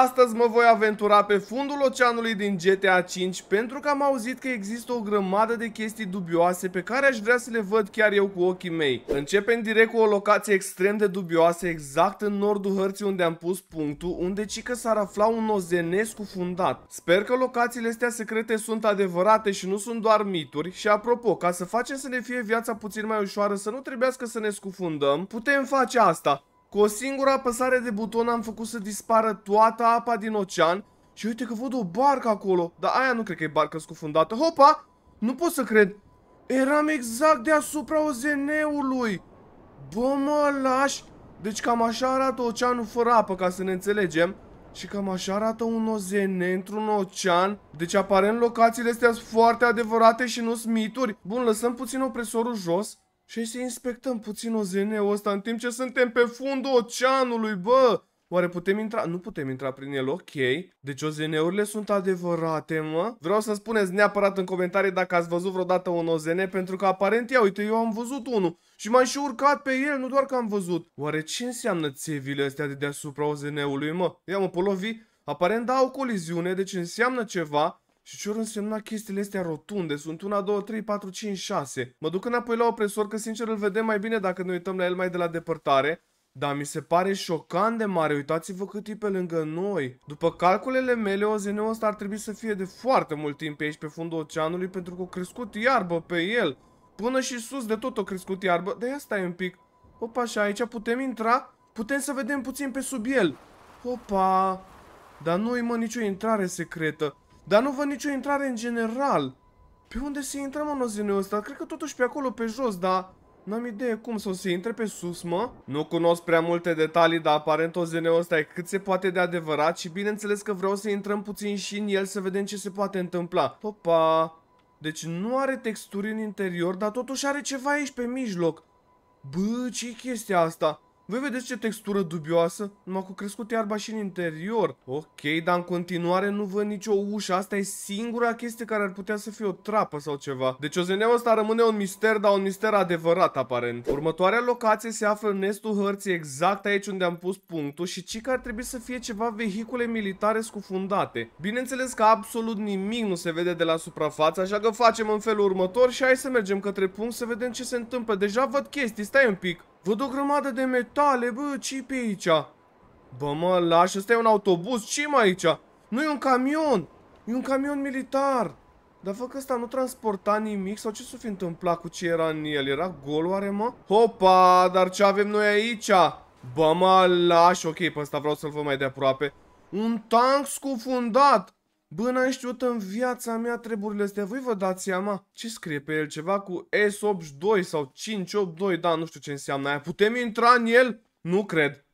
Astăzi mă voi aventura pe fundul oceanului din GTA 5 pentru că am auzit că există o grămadă de chestii dubioase pe care aș vrea să le văd chiar eu cu ochii mei. Începem direct cu o locație extrem de dubioasă exact în nordul hărții unde am pus punctul, unde cică s-ar afla un ozenesc fundat. Sper că locațiile astea secrete sunt adevărate și nu sunt doar mituri și apropo, ca să facem să ne fie viața puțin mai ușoară, să nu trebuiască să ne scufundăm, putem face asta. Cu o singură apăsare de buton am făcut să dispară toată apa din ocean și uite că văd o barcă acolo, dar aia nu cred că e barcă scufundată. Hopa! Nu pot să cred! Eram exact deasupra OZN-ului! Bă, mă lași! Deci cam așa arată oceanul fără apă, ca să ne înțelegem. Și cam așa arată un OZN într-un ocean. Deci aparent locațiile astea sunt foarte adevărate și nu sunt mituri. Bun, lăsăm puțin opresorul jos. Și să inspectăm puțin OZN-ul ăsta în timp ce suntem pe fundul oceanului, bă! Oare putem intra? Nu putem intra prin el, ok. Deci OZN-urile sunt adevărate, mă. Vreau să spuneți neapărat în comentarii dacă ați văzut vreodată un OZN, pentru că aparent, ia uite, eu am văzut unul. Și m-am și urcat pe el, nu doar că am văzut. Oare ce înseamnă țevile astea de deasupra OZN-ului, mă? Ia mă, polovi? Aparent, da, au coliziune, deci înseamnă ceva. Și ce ori însemna chestiile astea rotunde? Sunt 1, 2, 3, 4, 5, 6. Mă duc înapoi la opresor, că sincer îl vedem mai bine dacă ne uităm la el mai de la depărtare. Dar mi se pare șocant de mare, uitați-vă cât e pe lângă noi. După calculele mele, OZN-ul ăsta ar trebui să fie de foarte mult timp pe aici, pe fundul oceanului, pentru că a crescut iarbă pe el. Până și sus de tot a crescut iarbă. De asta e un pic. Opa, așa, aici putem intra? Putem să vedem puțin pe sub el. Opa! Dar nu-i mă nicio intrare secretă. Dar nu văd nicio intrare în general. Pe unde se intră, mă, nozinul ăsta? Cred că totuși pe acolo, pe jos, dar... N-am idee cum să o se intre pe sus, mă. Nu cunosc prea multe detalii, dar aparent OZN-ul ăsta e cât se poate de adevărat și bineînțeles că vreau să intrăm puțin și în el să vedem ce se poate întâmpla. Popa! Deci nu are texturi în interior, dar totuși are ceva aici pe mijloc. Bă, ce chestia asta? Voi vedeți ce textură dubioasă? Numai cu crescut iarba și în interior. Ok, dar în continuare nu văd nicio ușă. Asta e singura chestie care ar putea să fie o trapă sau ceva. Deci zeneu asta rămâne un mister, dar un mister adevărat aparent. Următoarea locație se află în estul hărții, exact aici unde am pus punctul și ci că ar trebui să fie ceva vehicule militare scufundate. Bineînțeles că absolut nimic nu se vede de la suprafață, așa că facem în felul următor și hai să mergem către punct să vedem ce se întâmplă. Deja văd chestii, stai un pic. Văd o grămadă de metale, bă, ce pe aici? Bă, mă, lași, ăsta e un autobuz, ce mai aici? Nu e un camion! E un camion militar! Dar fac asta, ăsta nu transporta nimic sau ce s-o fi întâmplat cu ce era în el? Era gol oare, mă? Hopa, dar ce avem noi aici? Bă, mă, lași, ok, pe ăsta vreau să-l văd mai de aproape. Un tank scufundat! Bă, n-am știut în viața mea treburile astea, voi vă dați seama? Ce scrie pe el? Ceva cu S82 sau 582, da, nu știu ce înseamnă aia. Putem intra în el? Nu cred.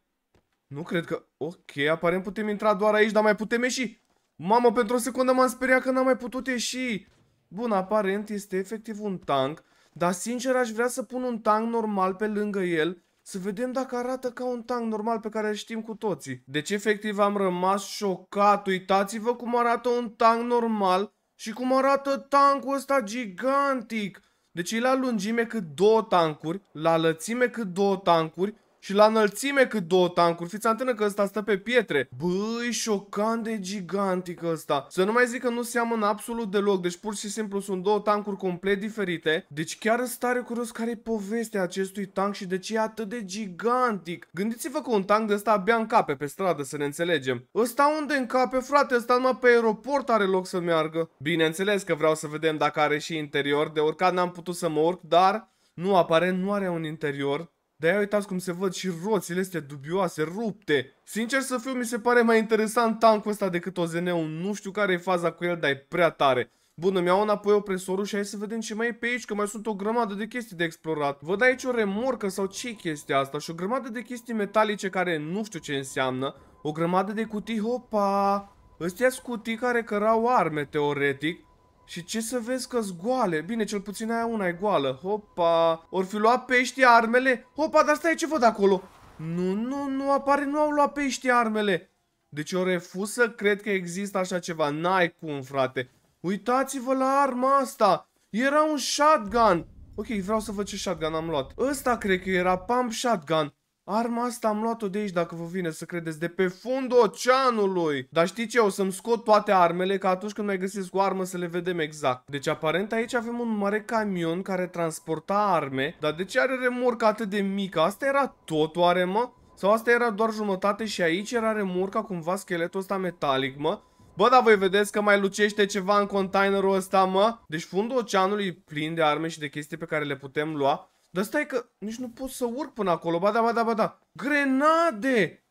Nu cred că... Ok, aparent putem intra doar aici, dar mai putem ieși. Mamă, pentru o secundă m-am speriat că n-am mai putut ieși. Bun, aparent este efectiv un tank, dar sincer aș vrea să pun un tank normal pe lângă el să vedem dacă arată ca un tank normal pe care îl știm cu toții. Deci efectiv am rămas șocat, uitați-vă cum arată un tank normal și cum arată tankul ăsta gigantic. Deci e la lungime cât două tankuri, la lățime cât două tankuri. Și la înălțime cât două tancuri. Fiți antenă că ăsta stă pe pietre. Băi, șocant de gigantic ăsta. Să nu mai zic că nu seamănă absolut deloc. Deci pur și simplu sunt două tancuri complet diferite. Deci chiar sunt stare curios care e povestea acestui tank și de ce e atât de gigantic. Gândiți-vă că un tank de ăsta abia încape pe stradă, să ne înțelegem. Ăsta unde încape, frate? Ăsta numai pe aeroport are loc să meargă. Bineînțeles că vreau să vedem dacă are și interior. De urcat n-am putut să mă urc, dar... Nu, aparent nu are un interior. De-aia uitați cum se văd și roțile astea dubioase, rupte. Sincer să fiu, mi se pare mai interesant tankul ăsta decât OZN-ul. Nu știu care e faza cu el, dar e prea tare. Bun, îmi iau înapoi opresorul și hai să vedem ce mai e pe aici, că mai sunt o grămadă de chestii de explorat. Văd aici o remorcă sau ce chestia asta și o grămadă de chestii metalice care nu știu ce înseamnă. O grămadă de cutii, hopa! Ăstea cutii care cărau arme, teoretic. Și ce să vezi că goale? Bine, cel puțin aia una e goală. Hopa! Or fi luat pești armele? Hopa, dar stai, ce văd acolo? Nu, nu, nu apare, nu au luat pești armele. Deci o refuz să cred că există așa ceva. N-ai cum, frate. Uitați-vă la arma asta. Era un shotgun. Ok, vreau să văd ce shotgun am luat. Ăsta cred că era pump shotgun. Arma asta am luat-o de aici, dacă vă vine să credeți, de pe fundul oceanului. Dar știi ce? O să-mi scot toate armele, ca atunci când mai găsesc o armă să le vedem exact. Deci aparent aici avem un mare camion care transporta arme. Dar de ce are remorca atât de mică? Asta era tot oare, mă? Sau asta era doar jumătate și aici era remorca cumva scheletul ăsta metalic, mă? Bă, dar voi vedeți că mai lucește ceva în containerul ăsta, mă? Deci fundul oceanului e plin de arme și de chestii pe care le putem lua. Dar stai că nici nu pot să urc până acolo. Ba da, ba da, ba da. Grenade!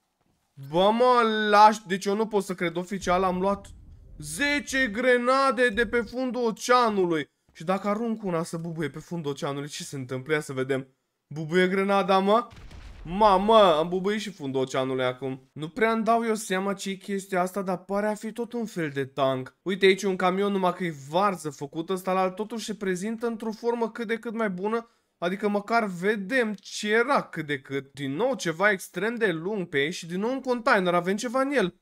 Bă, mă, lași. Deci eu nu pot să cred oficial. Am luat 10 grenade de pe fundul oceanului. Și dacă arunc una să bubuie pe fundul oceanului, ce se întâmplă? Ia să vedem. Bubuie grenada, mă? Mamă, am bubuit și fundul oceanului acum. Nu prea îmi dau eu seama ce e chestia asta, dar pare a fi tot un fel de tank. Uite aici un camion numai că e varză făcută, ăsta la totul se prezintă într-o formă cât de cât mai bună Adică măcar vedem ce era cât de cât. Din nou ceva extrem de lung pe ei și din nou un container. Avem ceva în el.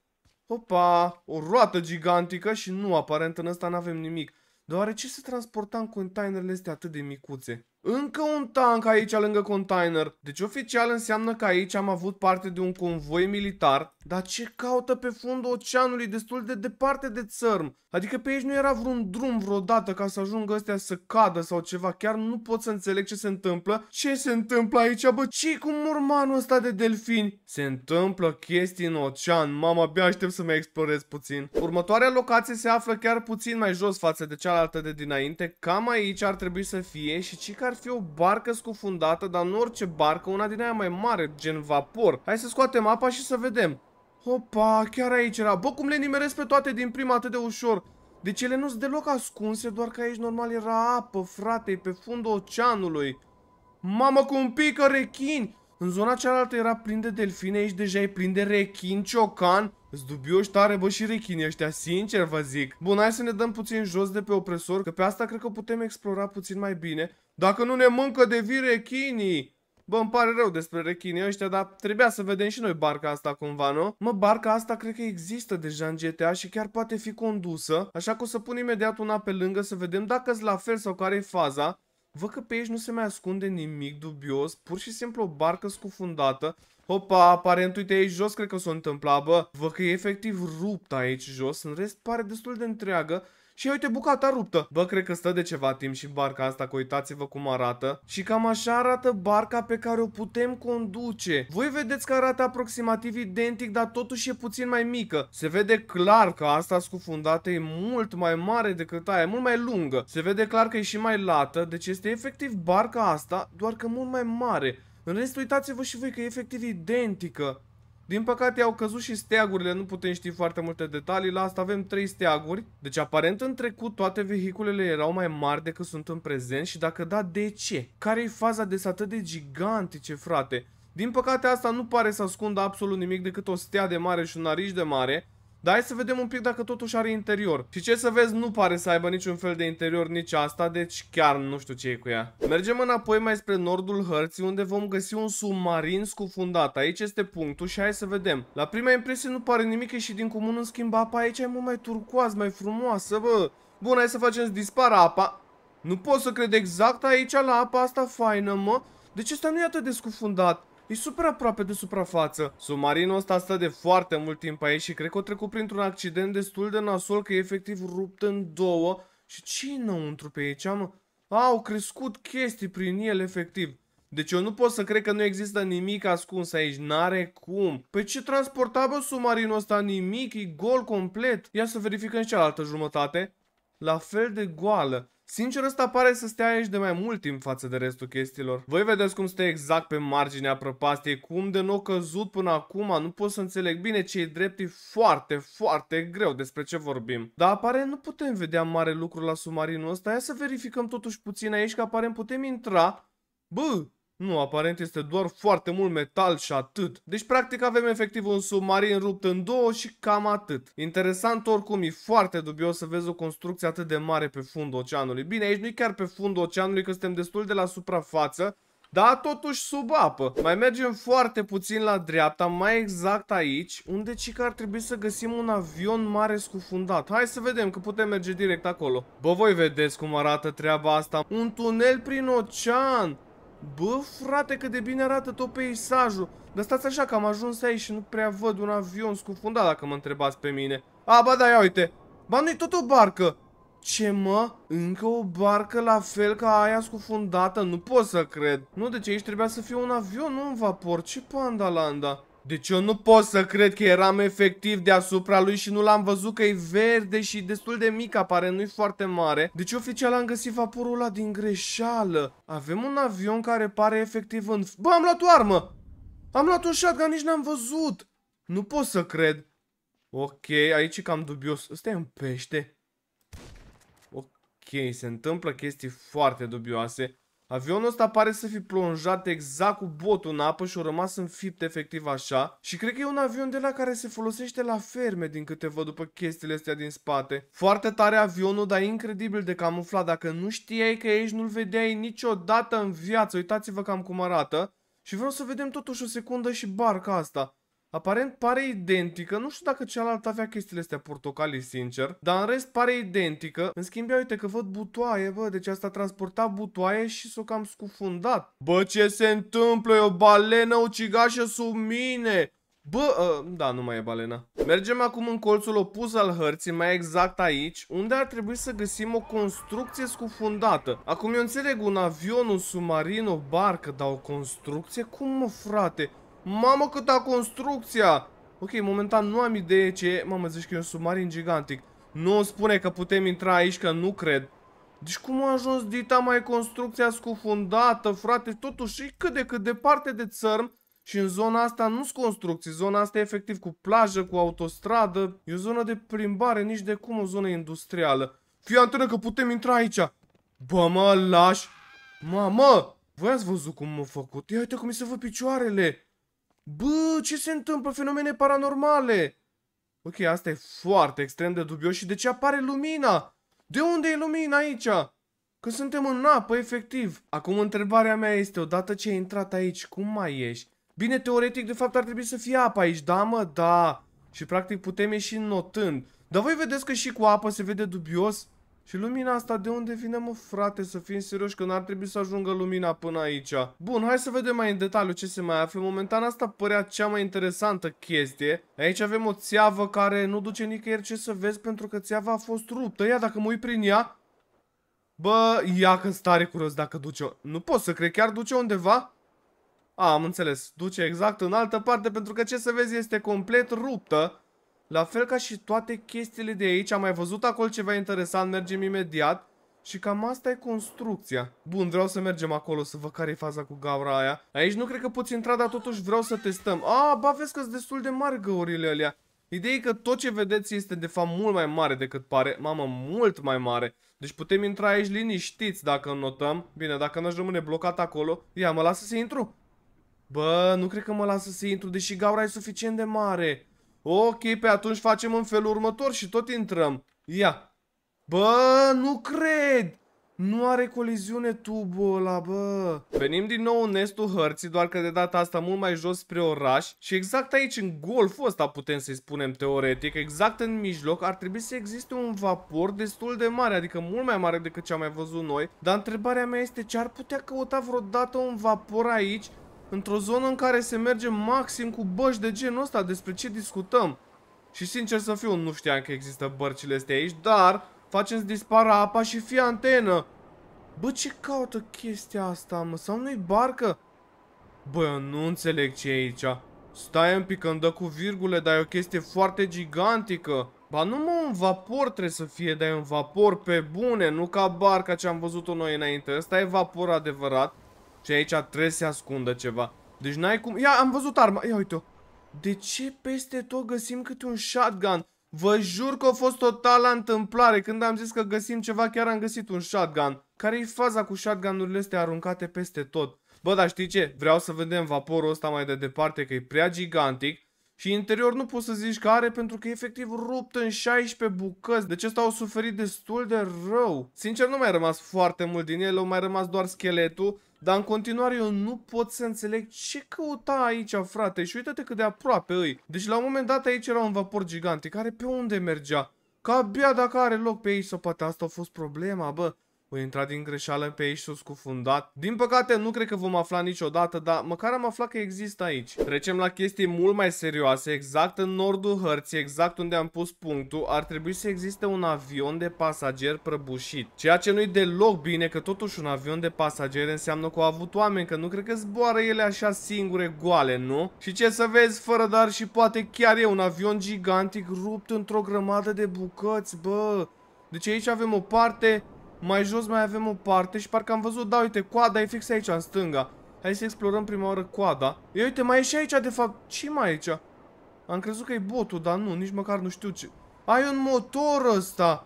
Opa, o roată gigantică și nu, aparent în ăsta n-avem nimic. Deoarece se transporta în containerele astea atât de micuțe? Încă un tank aici lângă container. Deci oficial înseamnă că aici am avut parte de un convoi militar. Dar ce caută pe fundul oceanului destul de departe de țărm? Adică pe aici nu era vreun drum vreodată ca să ajungă astea să cadă sau ceva. Chiar nu pot să înțeleg ce se întâmplă. Ce se întâmplă aici? Bă, ce cu murmanul ăsta de delfini? Se întâmplă chestii în ocean. Mama, abia aștept să mai explorez puțin. Următoarea locație se află chiar puțin mai jos față de cealaltă de dinainte. Cam aici ar trebui să fie și ce care fi o barcă scufundată, dar nu orice barcă, una din aia mai mare, gen vapor. Hai să scoatem apa și să vedem. Opa, chiar aici era. Bă, cum le nimeresc pe toate din prima atât de ușor. Deci ele nu sunt deloc ascunse, doar că aici normal era apă, frate, pe fundul oceanului. Mamă, cum pică rechini! În zona cealaltă era plin de delfine, aici deja e plin de rechin, ciocan. Zdubioși tare, bă, și rechinii ăștia, sincer vă zic. Bun, hai să ne dăm puțin jos de pe opresor, că pe asta cred că putem explora puțin mai bine. Dacă nu ne mâncă de vii rechinii. Bă, îmi pare rău despre rechinii ăștia, dar trebuia să vedem și noi barca asta cumva, nu? Mă, barca asta cred că există deja în GTA și chiar poate fi condusă, așa că o să pun imediat una pe lângă să vedem dacă e la fel sau care e faza. Văd că pe aici nu se mai ascunde nimic dubios, pur și simplu o barcă scufundată. Hopa, aparent, uite aici jos cred că s-o întâmpla, bă. Văd că e efectiv rupt aici jos, în rest pare destul de întreagă. Și uite bucata ruptă. Bă, cred că stă de ceva timp și barca asta, că uitați-vă cum arată. Și cam așa arată barca pe care o putem conduce. Voi vedeți că arată aproximativ identic, dar totuși e puțin mai mică. Se vede clar că asta scufundată e mult mai mare decât aia, mult mai lungă. Se vede clar că e și mai lată, deci este efectiv barca asta, doar că mult mai mare. În rest, uitați-vă și voi că e efectiv identică. Din păcate au căzut și steagurile, nu putem ști foarte multe detalii, la asta avem 3 steaguri. Deci aparent în trecut toate vehiculele erau mai mari decât sunt în prezent și dacă da, de ce? Care-i faza de atât de gigantice, frate? Din păcate asta nu pare să ascundă absolut nimic decât o stea de mare și un arici de mare, dar hai să vedem un pic dacă totuși are interior. Și ce să vezi, nu pare să aibă niciun fel de interior nici asta, deci chiar nu știu ce e cu ea. Mergem înapoi mai spre nordul hărții, unde vom găsi un submarin scufundat. Aici este punctul și hai să vedem. La prima impresie nu pare nimic și din comun, în schimb, apa aici e mult mai turcoaz, mai frumoasă, bă. Bun, hai să facem să dispară apa. Nu pot să cred exact aici la apa asta faină, mă. Deci ăsta nu e atât de scufundat. E super aproape de suprafață. Submarinul ăsta stă de foarte mult timp aici și cred că o trecut printr-un accident destul de nasol că e efectiv rupt în două. Și ce înăuntru pe aici, am? Au crescut chestii prin el, efectiv. Deci eu nu pot să cred că nu există nimic ascuns aici, n-are cum. Păi ce transportabil submarinul ăsta, nimic, e gol complet. Ia să verificăm și cealaltă jumătate. La fel de goală. Sincer, ăsta pare să stea aici de mai mult timp față de restul chestiilor. Voi vedeți cum stă exact pe marginea prăpastiei, cum de n-o căzut până acum, nu pot să înțeleg bine ce e drept, e foarte, foarte greu despre ce vorbim. Dar apare nu putem vedea mare lucru la submarinul ăsta, Hai să verificăm totuși puțin aici, că apare putem intra. Bă, nu, aparent este doar foarte mult metal și atât. Deci practic avem efectiv un submarin rupt în două și cam atât. Interesant oricum, e foarte dubios să vezi o construcție atât de mare pe fundul oceanului. Bine, aici nu e chiar pe fundul oceanului, că suntem destul de la suprafață, dar totuși sub apă. Mai mergem foarte puțin la dreapta, mai exact aici, unde ci că ar trebui să găsim un avion mare scufundat. Hai să vedem că putem merge direct acolo. Bă, voi vedeți cum arată treaba asta. Un tunel prin ocean! Bă, frate, cât de bine arată tot peisajul. Dar stați așa că am ajuns aici și nu prea văd un avion scufundat, dacă mă întrebați pe mine. A, ba da, ia uite. Ba, nu tot o barcă. Ce mă? Încă o barcă la fel ca aia scufundată? Nu pot să cred. Nu, de deci ce aici trebuia să fie un avion, nu un vapor. Ce pandalanda? Deci eu nu pot să cred că eram efectiv deasupra lui și nu l-am văzut că e verde și destul de mic apare, nu-i foarte mare. Deci oficial am găsit vaporul ăla din greșeală. Avem un avion care pare efectiv în... Bă, am luat o armă! Am luat un shotgun, nici n-am văzut! Nu pot să cred. Ok, aici e cam dubios. Ăsta e un pește. Ok, se întâmplă chestii foarte dubioase. Avionul ăsta pare să fi plonjat exact cu botul în apă și a rămas înfipt efectiv așa și cred că e un avion de la care se folosește la ferme din câte văd după chestiile astea din spate. Foarte tare avionul, dar incredibil de camuflat. Dacă nu știai că aici nu-l vedeai niciodată în viață. Uitați-vă cam cum arată. Și vreau să vedem totuși o secundă și barca asta. Aparent pare identică, nu știu dacă cealaltă avea chestiile astea portocalii, sincer, dar în rest pare identică. În schimb, ia uite că văd butoaie, bă, deci asta transporta butoaie și s-o cam scufundat. Bă, ce se întâmplă? E o balenă ucigașă sub mine! Bă, uh, da, nu mai e balena. Mergem acum în colțul opus al hărții, mai exact aici, unde ar trebui să găsim o construcție scufundată. Acum eu înțeleg un avion, un submarin, o barcă, dar o construcție? Cum mă, frate? Mamă câta construcția! Ok, momentan nu am idee ce... Mamă, zici că e un submarin gigantic. Nu spune că putem intra aici, că nu cred. Deci cum a ajuns dita mai construcția scufundată, frate? Totuși e cât de cât departe de țărm și în zona asta nu s construcții. Zona asta e efectiv cu plajă, cu autostradă. E o zonă de plimbare, nici de cum o zonă industrială. Fii antrenă că putem intra aici. Bă, mă, lași. Mamă! Voi ați văzut cum m-a făcut? Ia uite cum mi se văd picioarele. Bă, ce se întâmplă? Fenomene paranormale! Ok, asta e foarte extrem de dubios și de ce apare lumina? De unde e lumina aici? Că suntem în apă, efectiv. Acum întrebarea mea este, odată ce ai intrat aici, cum mai ieși? Bine, teoretic, de fapt ar trebui să fie apă aici, da mă, da. Și practic putem ieși notând. Dar voi vedeți că și cu apă se vede dubios? Și lumina asta de unde vine, mă, frate, să fim serioși, că n-ar trebui să ajungă lumina până aici. Bun, hai să vedem mai în detaliu ce se mai află. Momentan asta părea cea mai interesantă chestie. Aici avem o țeavă care nu duce nicăieri ce să vezi, pentru că țeava a fost ruptă. Ia, dacă mă uit prin ea... Bă, ia că stare curios dacă duce... Nu pot să cred, chiar duce undeva? A, am înțeles. Duce exact în altă parte, pentru că ce să vezi este complet ruptă. La fel ca și toate chestiile de aici, am mai văzut acolo ceva interesant, mergem imediat. Și cam asta e construcția. Bun, vreau să mergem acolo să văd care e faza cu gaura aia. Aici nu cred că poți intra, dar totuși vreau să testăm. A, ba, vezi că sunt destul de mari găurile alea. Ideea e că tot ce vedeți este de fapt mult mai mare decât pare. Mamă, mult mai mare. Deci putem intra aici liniștiți dacă notăm. Bine, dacă n-aș rămâne blocat acolo. Ia, mă lasă să intru. Bă, nu cred că mă lasă să intru, deși gaura e suficient de mare. Ok, pe atunci facem în felul următor și tot intrăm. Ia. Bă, nu cred! Nu are coliziune tubul ăla, bă. Venim din nou în nestul hărții, doar că de data asta mult mai jos spre oraș. Și exact aici, în golful ăsta, putem să-i spunem teoretic, exact în mijloc, ar trebui să existe un vapor destul de mare, adică mult mai mare decât ce am mai văzut noi. Dar întrebarea mea este ce ar putea căuta vreodată un vapor aici într-o zonă în care se merge maxim cu băși de genul ăsta, despre ce discutăm. Și sincer să fiu, nu știam că există bărcile astea aici, dar facem să dispară apa și fie antenă. Bă, ce caută chestia asta, mă? Sau nu-i barcă? Bă, eu nu înțeleg ce e aici. Stai un pic, îmi dă cu virgule, dar e o chestie foarte gigantică. Ba nu mă, un vapor trebuie să fie, dar e un vapor pe bune, nu ca barca ce am văzut-o noi înainte. Ăsta e vapor adevărat. Și aici trebuie să se ascundă ceva. Deci n-ai cum... Ia, am văzut arma. Ia uite-o. De ce peste tot găsim câte un shotgun? Vă jur că a fost total la întâmplare. Când am zis că găsim ceva, chiar am găsit un shotgun. Care-i faza cu shotgun-urile astea aruncate peste tot? Bă, dar știi ce? Vreau să vedem vaporul ăsta mai de departe, că e prea gigantic. Și interior nu poți să zici că are pentru că e efectiv rupt în 16 bucăți. Deci ăsta au suferit destul de rău. Sincer nu mai rămas foarte mult din el, au mai rămas doar scheletul dar în continuare eu nu pot să înțeleg ce căuta aici, frate. Și uite-te cât de aproape îi. Deci la un moment dat aici era un vapor gigantic care pe unde mergea? Ca abia dacă are loc pe aici sau poate asta a fost problema, bă. Voi intra din greșeală pe aici sus scufundat. Din păcate nu cred că vom afla niciodată, dar măcar am aflat că există aici. Trecem la chestii mult mai serioase, exact în nordul hărții, exact unde am pus punctul, ar trebui să existe un avion de pasager prăbușit. Ceea ce nu-i deloc bine, că totuși un avion de pasager înseamnă că au avut oameni, că nu cred că zboară ele așa singure, goale, nu? Și ce să vezi, fără dar și poate chiar e un avion gigantic rupt într-o grămadă de bucăți, bă! Deci aici avem o parte, mai jos mai avem o parte și parcă am văzut, da, uite, coada e fix aici, în stânga. Hai să explorăm prima oară coada. Ia uite, mai e și aici, de fapt. ce mai e aici? Am crezut că e botul, dar nu, nici măcar nu știu ce. Ai un motor ăsta!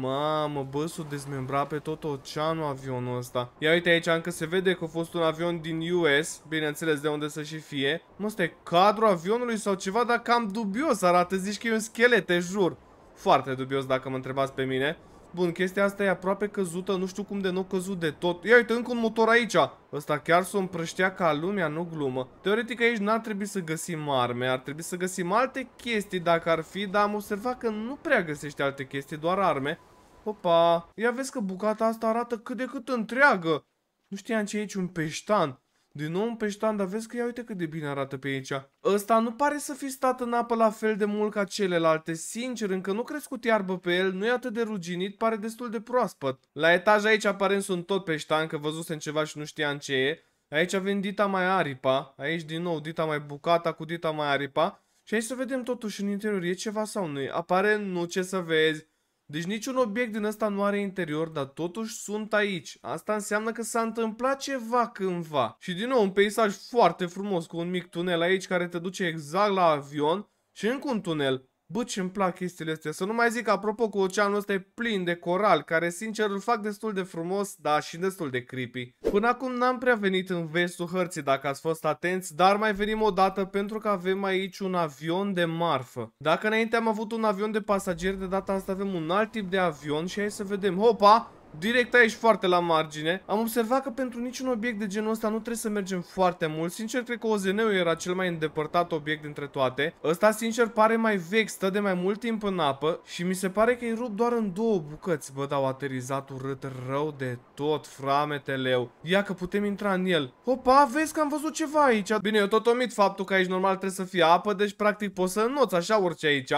Mamă, bă, s-o dezmembra pe tot oceanul avionul ăsta. Ia uite aici, încă se vede că a fost un avion din US, bineînțeles de unde să și fie. Mă, ăsta e cadrul avionului sau ceva, dar cam dubios arată, zici că e un schelet, te jur. Foarte dubios dacă mă întrebați pe mine. Bun, chestia asta e aproape căzută, nu știu cum de nu căzut de tot. Ia uite, încă un motor aici. Ăsta chiar s-o împrăștea ca lumea, nu glumă. Teoretic aici n-ar trebui să găsim arme, ar trebui să găsim alte chestii dacă ar fi, dar am observat că nu prea găsește alte chestii, doar arme. Opa, ia vezi că bucata asta arată cât de cât întreagă. Nu știam ce e aici un peștan. Din nou peștan, dar vezi că ia uite cât de bine arată pe aici. Ăsta nu pare să fi stat în apă la fel de mult ca celelalte. Sincer, încă nu crescut iarbă pe el, nu e atât de ruginit, pare destul de proaspăt. La etaj aici aparent sunt tot peștan, că văzusem ceva și nu știam ce e. Aici avem dita mai aripa, aici din nou dita mai bucata cu dita mai aripa. Și aici să vedem totuși în interior e ceva sau nu e. Aparent nu, ce să vezi. Deci niciun obiect din ăsta nu are interior, dar totuși sunt aici. Asta înseamnă că s-a întâmplat ceva cândva. Și din nou, un peisaj foarte frumos cu un mic tunel aici care te duce exact la avion și încă un tunel. Bă, ce îmi plac chestiile astea. Să nu mai zic, apropo, cu oceanul ăsta e plin de coral, care sincer îl fac destul de frumos, dar și destul de creepy. Până acum n-am prea venit în vestul hărții dacă ați fost atenți, dar mai venim o dată pentru că avem aici un avion de marfă. Dacă înainte am avut un avion de pasageri, de data asta avem un alt tip de avion și hai să vedem. Hopa! direct aici foarte la margine. Am observat că pentru niciun obiect de genul ăsta nu trebuie să mergem foarte mult. Sincer, cred că OZN-ul era cel mai îndepărtat obiect dintre toate. Ăsta, sincer, pare mai vechi, stă de mai mult timp în apă și mi se pare că îi rup doar în două bucăți. Bă, dar au aterizat urât rău de tot, frameteleu. Ia că putem intra în el. Opa, vezi că am văzut ceva aici. Bine, eu tot omit faptul că aici normal trebuie să fie apă, deci practic poți să înnoți așa orice aici.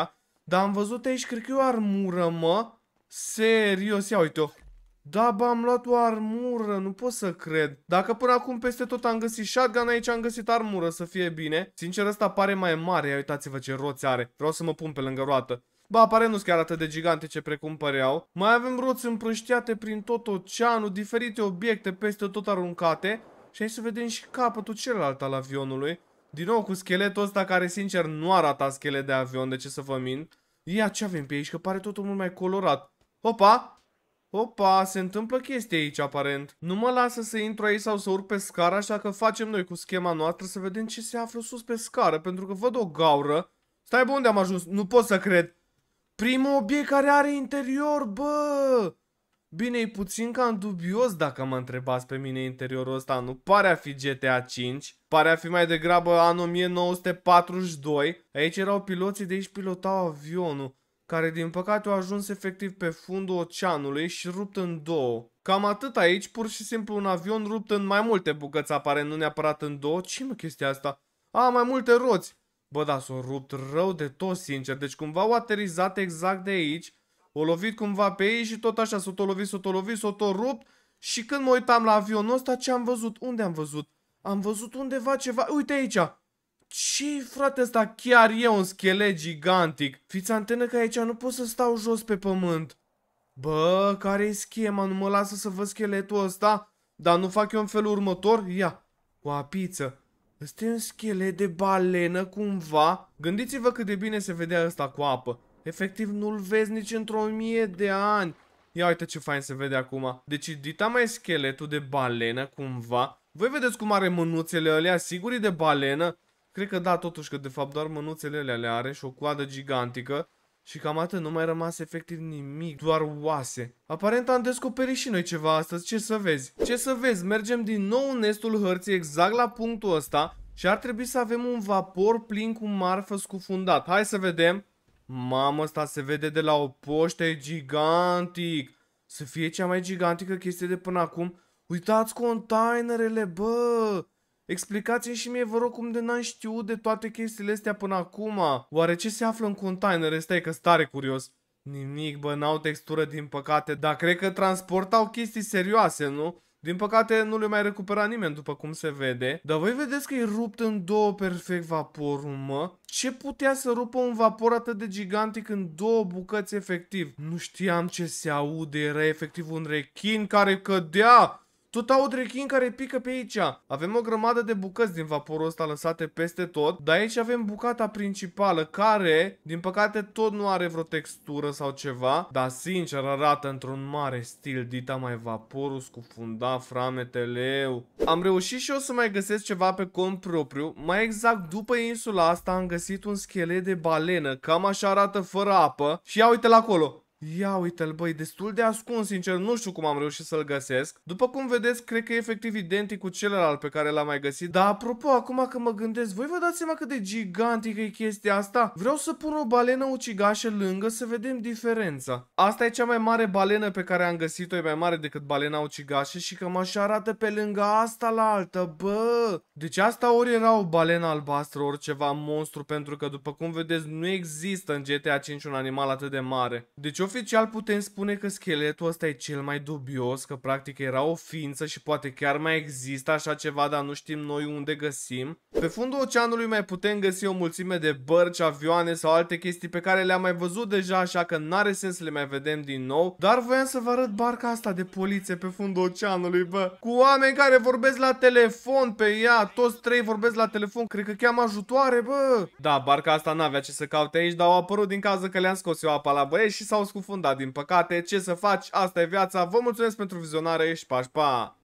Dar am văzut aici, cred că e o armură, mă. Serios, ia uite-o. Da, bă, am luat o armură, nu pot să cred. Dacă până acum peste tot am găsit shotgun, aici am găsit armură, să fie bine. Sincer, ăsta pare mai mare, uitați-vă ce roți are. Vreau să mă pun pe lângă roată. Ba, pare nu chiar atât de gigantice precum păreau. Mai avem roți împrăștiate prin tot oceanul, diferite obiecte peste tot aruncate. Și hai să vedem și capătul celălalt al avionului. Din nou cu scheletul ăsta care, sincer, nu arată schelet de avion, de ce să vă mint. Ia, ce avem pe aici, că pare totul mult mai colorat. Opa, Opa, se întâmplă chestia aici aparent. Nu mă lasă să intru aici sau să urc pe scară, așa că facem noi cu schema noastră să vedem ce se află sus pe scară, pentru că văd o gaură. Stai bă, unde am ajuns? Nu pot să cred. Primul obiect care are interior, bă! Bine, e puțin cam dubios dacă mă întrebați pe mine interiorul ăsta. Nu pare a fi GTA 5, pare a fi mai degrabă anul 1942. Aici erau piloții, de aici pilotau avionul care din păcate au ajuns efectiv pe fundul oceanului și rupt în două. Cam atât aici, pur și simplu un avion rupt în mai multe bucăți apare, nu neapărat în două. Ce mă chestia asta? A, mai multe roți. Bă, da, s-o rupt rău de tot, sincer. Deci cumva au aterizat exact de aici, o lovit cumva pe ei și tot așa s-o tot lovit, s-o tot lovit, s-o tot rupt. Și când mă uitam la avionul ăsta, ce am văzut? Unde am văzut? Am văzut undeva ceva. Uite aici! ce frate ăsta chiar e un schelet gigantic? Fiți antenă că aici nu pot să stau jos pe pământ. Bă, care e schema? Nu mă lasă să văd scheletul ăsta? Dar nu fac eu în felul următor? Ia, o apiță. Ăsta e un schelet de balenă cumva? Gândiți-vă cât de bine se vedea ăsta cu apă. Efectiv nu-l vezi nici într-o mie de ani. Ia uite ce fain se vede acum. Deci dita mai scheletul de balenă cumva. Voi vedeți cum are mânuțele alea, sigur de balenă. Cred că da, totuși, că de fapt doar mânuțele alea le are și o coadă gigantică. Și cam atât, nu mai rămas efectiv nimic, doar oase. Aparent am descoperit și noi ceva astăzi, ce să vezi? Ce să vezi, mergem din nou în nestul hărții, exact la punctul ăsta, și ar trebui să avem un vapor plin cu marfă scufundat. Hai să vedem. Mamă, asta se vede de la o poștă, e gigantic. Să fie cea mai gigantică chestie de până acum. Uitați containerele, bă! Explicați-mi și mie, vă rog, cum de n-am știut de toate chestiile astea până acum. Oare ce se află în container? Stai că stare curios. Nimic, bă, n-au textură, din păcate, dar cred că transportau chestii serioase, nu? Din păcate nu le mai recupera nimeni după cum se vede. Dar voi vedeți că e rupt în două perfect vaporul, mă? Ce putea să rupă un vapor atât de gigantic în două bucăți efectiv? Nu știam ce se aude, era efectiv un rechin care cădea tot King care pică pe aici. Avem o grămadă de bucăți din vaporul ăsta lăsate peste tot, dar aici avem bucata principală care, din păcate, tot nu are vreo textură sau ceva, dar sincer arată într-un mare stil dita mai vaporul scufunda frametele. Am reușit și eu să mai găsesc ceva pe cont propriu, mai exact după insula asta am găsit un schelet de balenă, cam așa arată fără apă și ia uite la acolo, Ia uite-l, băi, destul de ascuns, sincer, nu știu cum am reușit să-l găsesc. După cum vedeți, cred că e efectiv identic cu celălalt pe care l-am mai găsit. Dar apropo, acum că mă gândesc, voi vă dați seama cât de gigantică e chestia asta? Vreau să pun o balenă ucigașă lângă să vedem diferența. Asta e cea mai mare balenă pe care am găsit-o, e mai mare decât balena ucigașă și cam așa arată pe lângă asta la altă, bă! Deci asta ori era o balenă albastră, ori ceva monstru, pentru că după cum vedeți, nu există în GTA 5 un animal atât de mare. Deci Oficial putem spune că scheletul ăsta e cel mai dubios, că practic era o ființă și poate chiar mai există așa ceva, dar nu știm noi unde găsim. Pe fundul oceanului mai putem găsi o mulțime de bărci, avioane sau alte chestii pe care le-am mai văzut deja, așa că n-are sens să le mai vedem din nou. Dar voiam să vă arăt barca asta de poliție pe fundul oceanului, bă. Cu oameni care vorbesc la telefon pe ea, toți trei vorbesc la telefon, cred că cheamă ajutoare, bă. Da, barca asta n-avea ce să caute aici, dar au apărut din cază că le-am scos eu apa la băieți și s-au scos scufundat din păcate, ce să faci, asta e viața, vă mulțumesc pentru vizionare și pașpa. pa!